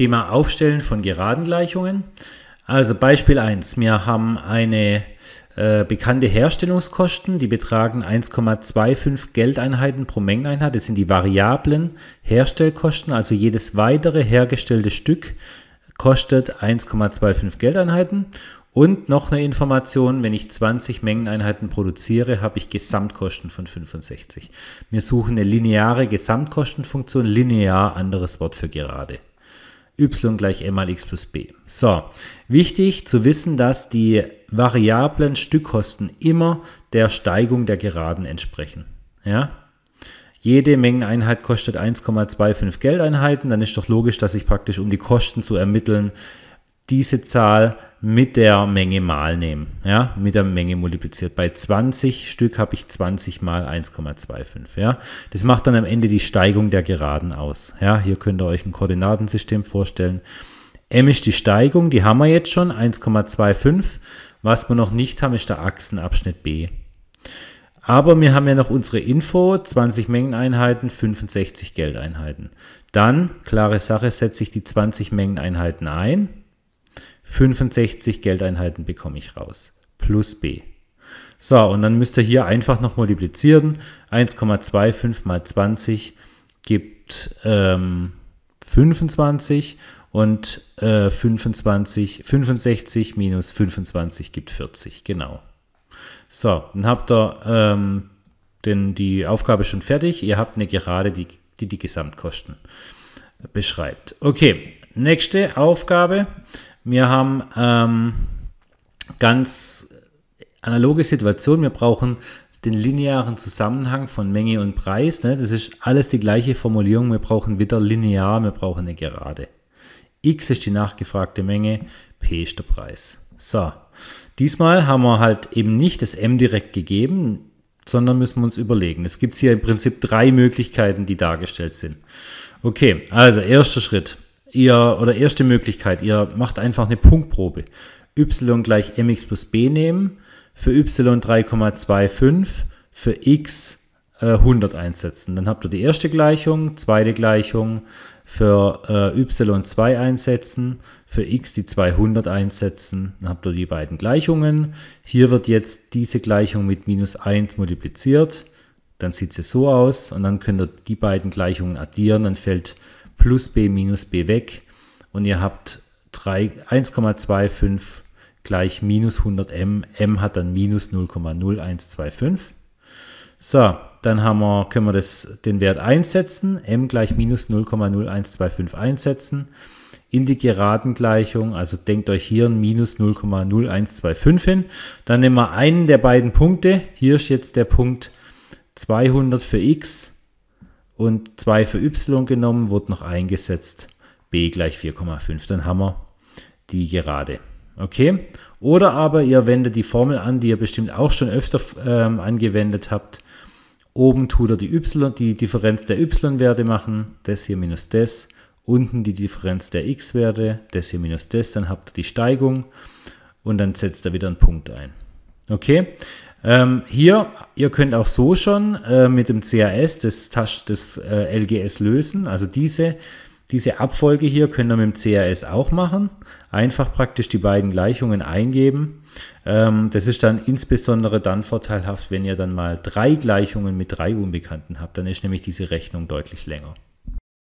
Thema Aufstellen von Geradengleichungen. Also Beispiel 1. Wir haben eine äh, bekannte Herstellungskosten, die betragen 1,25 Geldeinheiten pro Mengeneinheit. Das sind die variablen Herstellkosten, also jedes weitere hergestellte Stück kostet 1,25 Geldeinheiten. Und noch eine Information, wenn ich 20 Mengeneinheiten produziere, habe ich Gesamtkosten von 65. Wir suchen eine lineare Gesamtkostenfunktion, linear anderes Wort für gerade y gleich m mal x plus b. So, wichtig zu wissen, dass die variablen Stückkosten immer der Steigung der Geraden entsprechen. Ja? Jede Mengeneinheit kostet 1,25 Geldeinheiten, dann ist doch logisch, dass ich praktisch, um die Kosten zu ermitteln, diese Zahl mit der Menge mal nehmen, ja, mit der Menge multipliziert. Bei 20 Stück habe ich 20 mal 1,25, ja. Das macht dann am Ende die Steigung der Geraden aus, ja. Hier könnt ihr euch ein Koordinatensystem vorstellen. M ist die Steigung, die haben wir jetzt schon, 1,25. Was wir noch nicht haben, ist der Achsenabschnitt B. Aber wir haben ja noch unsere Info, 20 Mengeneinheiten, 65 Geldeinheiten. Dann, klare Sache, setze ich die 20 Mengeneinheiten ein, 65 Geldeinheiten bekomme ich raus. Plus B. So, und dann müsst ihr hier einfach noch multiplizieren. 1,25 mal 20 gibt ähm, 25 und äh, 25, 65 minus 25 gibt 40, genau. So, dann habt ihr ähm, denn die Aufgabe schon fertig. Ihr habt eine Gerade, die die, die Gesamtkosten beschreibt. Okay, nächste Aufgabe. Wir haben ähm, ganz analoge Situation. Wir brauchen den linearen Zusammenhang von Menge und Preis. Ne? Das ist alles die gleiche Formulierung. Wir brauchen wieder linear, wir brauchen eine Gerade. X ist die nachgefragte Menge, P ist der Preis. So, diesmal haben wir halt eben nicht das M direkt gegeben, sondern müssen wir uns überlegen. Es gibt hier im Prinzip drei Möglichkeiten, die dargestellt sind. Okay, also erster Schritt ihr, oder erste Möglichkeit, ihr macht einfach eine Punktprobe. y gleich mx plus b nehmen, für y 3,25, für x äh, 100 einsetzen. Dann habt ihr die erste Gleichung, zweite Gleichung, für äh, y 2 einsetzen, für x die 200 einsetzen, dann habt ihr die beiden Gleichungen. Hier wird jetzt diese Gleichung mit minus 1 multipliziert, dann sieht sie so aus und dann könnt ihr die beiden Gleichungen addieren, dann fällt plus b minus b weg und ihr habt 1,25 gleich minus 100 m. m hat dann minus 0,0125. So, dann haben wir, können wir das, den Wert einsetzen, m gleich minus 0,0125 einsetzen. In die Geradengleichung, also denkt euch hier ein minus 0,0125 hin. Dann nehmen wir einen der beiden Punkte. Hier ist jetzt der Punkt 200 für x und 2 für y genommen, wurde noch eingesetzt. b gleich 4,5. Dann haben wir die Gerade. Okay? Oder aber ihr wendet die Formel an, die ihr bestimmt auch schon öfter ähm, angewendet habt. Oben tut er die, y, die Differenz der y-Werte machen, das hier minus das. Unten die Differenz der x-Werte, das hier minus das. Dann habt ihr die Steigung und dann setzt er wieder einen Punkt ein. Okay? Ähm, hier, ihr könnt auch so schon äh, mit dem CAS das, Tasch, das äh, LGS lösen. Also diese, diese Abfolge hier könnt ihr mit dem CAS auch machen. Einfach praktisch die beiden Gleichungen eingeben. Ähm, das ist dann insbesondere dann vorteilhaft, wenn ihr dann mal drei Gleichungen mit drei Unbekannten habt. Dann ist nämlich diese Rechnung deutlich länger.